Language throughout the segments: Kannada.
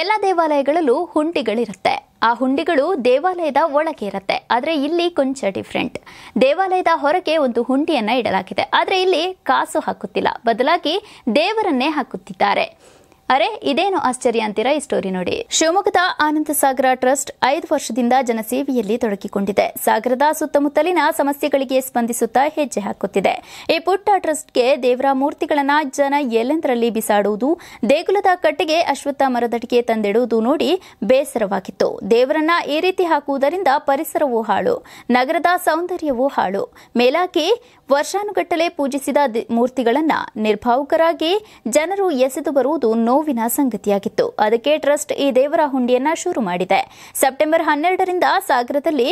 ಎಲ್ಲ ದೇವಾಲಯಗಳಲ್ಲೂ ಹುಂಡಿಗಳಿರುತ್ತೆ ಆ ಹುಂಡಿಗಳು ದೇವಾಲಯದ ಒಳಗೆ ಇರುತ್ತೆ ಆದರೆ ಇಲ್ಲಿ ಕೊಂಚ ಡಿಫ್ರೆಂಟ್ ದೇವಾಲಯದ ಹೊರಗೆ ಒಂದು ಹುಂಡಿಯನ್ನು ಇಡಲಾಗಿದೆ ಆದರೆ ಇಲ್ಲಿ ಕಾಸು ಹಾಕುತ್ತಿಲ್ಲ ಬದಲಾಗಿ ದೇವರನ್ನೇ ಹಾಕುತ್ತಿದ್ದಾರೆ ಅರೆ ಇದೇನು ಆಶ್ಚರ್ಯ ಅಂತೀರಾ ಈ ಸ್ಟೋರಿ ನೋಡಿ ಶಿವಮೊಗ್ಗದ ಆನಂದ ಸಾಗರ ಟ್ರಸ್ಟ್ ಐದು ವರ್ಷದಿಂದ ಜನಸೇವೆಯಲ್ಲಿ ತೊಡಗಿಕೊಂಡಿದೆ ಸಾಗರದ ಸುತ್ತಮುತ್ತಲಿನ ಸಮಸ್ಯೆಗಳಿಗೆ ಸ್ಪಂದಿಸುತ್ತಾ ಹೆಜ್ಜೆ ಹಾಕುತ್ತಿದೆ ಈ ಪುಟ್ಟ ಟ್ರಸ್ಟ್ಗೆ ದೇವರ ಮೂರ್ತಿಗಳನ್ನ ಜನ ಎಲ್ಲೆಂದರಲ್ಲಿ ಬಿಸಾಡುವುದು ದೇಗುಲದ ಕಟ್ಟಿಗೆ ಅಶ್ವತ್ಥ ಮರದಡಿಕೆ ತಂದಿಡುವುದು ನೋಡಿ ಬೇಸರವಾಗಿತ್ತು ದೇವರನ್ನ ಈ ರೀತಿ ಹಾಕುವುದರಿಂದ ಪರಿಸರವೂ ಹಾಳು ನಗರದ ಸೌಂದರ್ಯವೂ ಹಾಳು ಮೇಲಾಕೆ ವರ್ಷಾನುಗಟ್ಟಲೆ ಪೂಜಿಸಿದ ಮೂರ್ತಿಗಳನ್ನ ನಿರ್ಭಾವುಕರಾಗಿ ಜನರು ಎಸೆದು ಬರುವುದು ನೋವು ನೋವಿನ ಸಂಗತಿಯಾಗಿತ್ತು ಅದಕ್ಕೆ ಟ್ರಸ್ಟ್ ಈ ದೇವರ ಹುಂಡಿಯನ್ನ ಶುರು ಮಾಡಿದೆ ಸೆಪ್ಟೆಂಬರ್ ಹನ್ನೆರಡರಿಂದ ಸಾಗರದಲ್ಲಿ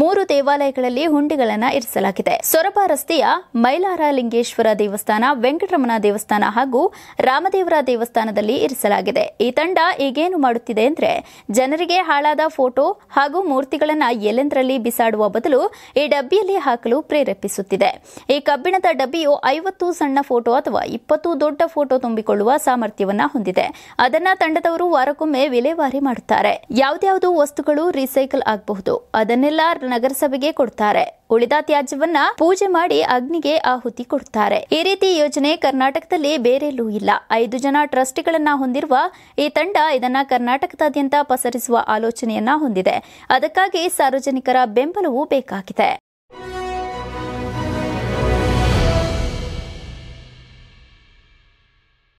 ಮೂರು ದೇವಾಲಯಗಳಲ್ಲಿ ಹುಂಡಿಗಳನ್ನು ಇರಿಸಲಾಗಿದೆ ಸೊರಬ ರಸ್ತೆಯ ಮೈಲಾರ ಲಿಂಗೇಶ್ವರ ದೇವಸ್ಥಾನ ವೆಂಕಟರಮಣ ದೇವಸ್ಥಾನ ಹಾಗೂ ರಾಮದೇವರ ದೇವಸ್ಥಾನದಲ್ಲಿ ಇರಿಸಲಾಗಿದೆ ಈ ತಂಡ ಈಗೇನು ಮಾಡುತ್ತಿದೆ ಎಂದರೆ ಜನರಿಗೆ ಹಾಳಾದ ಫೋಟೋ ಹಾಗೂ ಮೂರ್ತಿಗಳನ್ನು ಎಲ್ಲೆಂದರಲ್ಲಿ ಬಿಸಾಡುವ ಬದಲು ಈ ಡಬ್ಬಿಯಲ್ಲಿ ಹಾಕಲು ಪ್ರೇರೇಪಿಸುತ್ತಿದೆ ಈ ಕಬ್ಬಿಣದ ಡಬ್ಬಿಯು ಐವತ್ತು ಸಣ್ಣ ಫೋಟೋ ಅಥವಾ ಇಪ್ಪತ್ತು ದೊಡ್ಡ ಫೋಟೋ ತುಂಬಿಕೊಳ್ಳುವ ಸಾಮರ್ಥ್ಯವನ್ನು ಹೊಂದಿದೆ ಅದನ್ನ ತಂಡದವರು ವಾರಕ್ಕೊಮ್ಮೆ ವಿಲೇವಾರಿ ಮಾಡುತ್ತಾರೆ ಯಾವುದ್ಯಾವುದು ವಸ್ತುಗಳು ರೀಸೈಕಲ್ ಆಗಬಹುದು ಅದನ್ನೆಲ್ಲ ನಗರಸಭೆಗೆ ಕೊಡ್ತಾರೆ ಉಳಿದ ತ್ಯಾಜ್ಯವನ್ನ ಪೂಜೆ ಮಾಡಿ ಅಗ್ನಿಗೆ ಆಹುತಿ ಕೊಡ್ತಾರೆ ಈ ರೀತಿ ಯೋಜನೆ ಕರ್ನಾಟಕದಲ್ಲಿ ಬೇರೆಲ್ಲೂ ಇಲ್ಲ ಐದು ಜನ ಟ್ರಸ್ಟಿಗಳನ್ನ ಹೊಂದಿರುವ ಈ ತಂಡ ಇದನ್ನ ಕರ್ನಾಟಕದಾದ್ಯಂತ ಪಸರಿಸುವ ಆಲೋಚನೆಯನ್ನ ಹೊಂದಿದೆ ಅದಕ್ಕಾಗಿ ಸಾರ್ವಜನಿಕರ ಬೆಂಬಲವೂ ಬೇಕಾಗಿದೆ